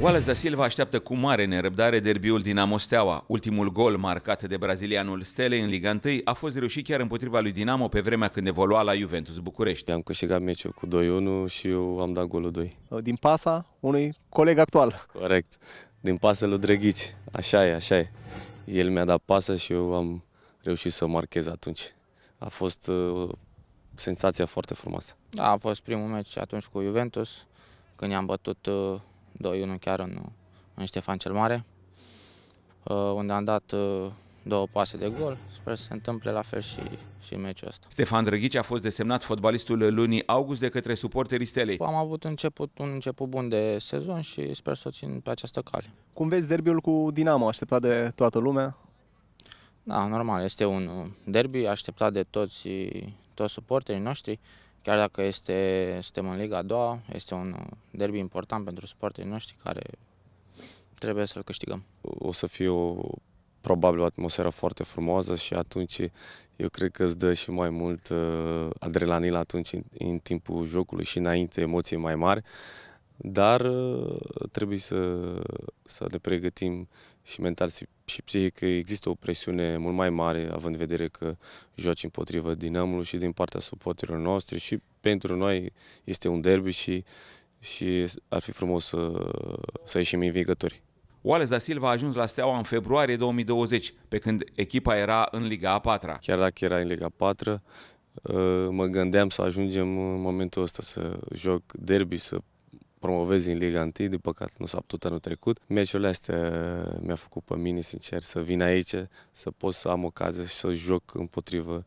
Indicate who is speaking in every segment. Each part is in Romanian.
Speaker 1: Wallace da Silva așteaptă cu mare nerăbdare derbiul Dinamo Steaua. Ultimul gol marcat de brazilianul Stele în Liga 1 a fost reușit chiar împotriva lui Dinamo pe vremea când evolua la Juventus București.
Speaker 2: Am câștigat meciul cu 2-1 și eu am dat golul 2. Uh, din pasa unui coleg actual. Corect. Din pasă lui Drăghici. Așa e, așa e. El mi-a dat pasă și eu am reușit să marchez atunci. A fost o uh, senzație foarte frumoasă.
Speaker 3: Da, a fost primul meci atunci cu Juventus, când i-am bătut uh, 2-1 chiar în, în Ștefan cel Mare, uh,
Speaker 1: unde am dat uh, două pase de gol. Sper să se întâmple la fel și, și în meciul ăsta. Stefan Drăghici a fost desemnat fotbalistul lunii august de către suporterii Stelei. Am
Speaker 3: avut început, un început bun de sezon și sper să o țin pe această cale. Cum vezi derbiul
Speaker 2: cu Dinamo, așteptat de toată lumea?
Speaker 3: Da, normal, este un uh, derby așteptat de toți, toți suporterii noștri. Chiar dacă este, suntem în Liga a doua, este un derby important pentru suporterii noștri care trebuie să-l câștigăm.
Speaker 2: O să fie o, probabil o atmosferă foarte frumoasă și atunci eu cred că îți dă și mai mult uh, adrenalină atunci în, în timpul jocului și înainte emoții mai mari. Uh, dar uh, trebuie să, să ne pregătim și mental și psihic că există o presiune mult mai mare, având în vedere că joci împotriva Dinamului și din partea suporterilor noștri și pentru noi este un derby și, și ar fi frumos să, să ieșim învingători.
Speaker 1: Wallace da Silva a ajuns la Steaua în februarie 2020, pe când echipa era în Liga a 4 Chiar dacă era în Liga a 4
Speaker 2: uh, mă gândeam să ajungem în momentul ăsta, să joc derby, să promovezi în Liga 1, din păcat nu s-a putut anul trecut. Meciurile astea mi-a făcut pe mine, sincer, să vin aici, să pot să am ocazia și să joc împotriva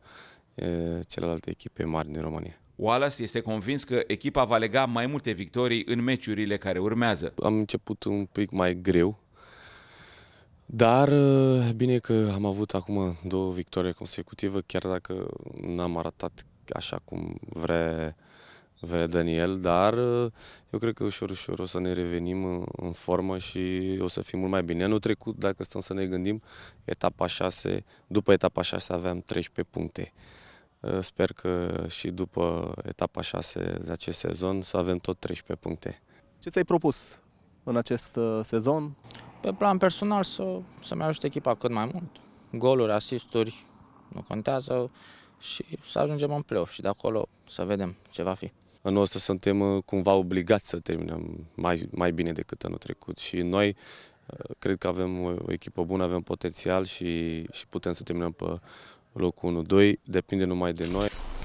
Speaker 2: celelalte echipe mari din România.
Speaker 1: Wallace este convins că echipa va lega mai multe victorii în meciurile care urmează.
Speaker 2: Am început un pic mai greu, dar bine că am avut acum două victorii consecutive, chiar dacă n-am arătat așa cum vrea vede Daniel, dar uh, eu cred că ușor, ușor o să ne revenim în formă și o să fim mult mai bine. Anul trecut, dacă stăm să ne gândim, etapa 6, după etapa 6 aveam 13 puncte. Uh, sper că și după etapa 6 de acest sezon să avem tot 13 puncte. Ce ți-ai propus în acest uh, sezon?
Speaker 3: Pe plan personal să, să-mi ajute echipa cât mai mult. Goluri, asisturi, nu contează și să ajungem în play și de acolo să vedem ce va fi.
Speaker 2: Anul ăsta suntem uh, cumva obligați să terminăm mai, mai bine decât anul trecut și noi uh, cred că avem o echipă bună, avem potențial și, și putem să terminăm pe locul 1-2, depinde numai de noi.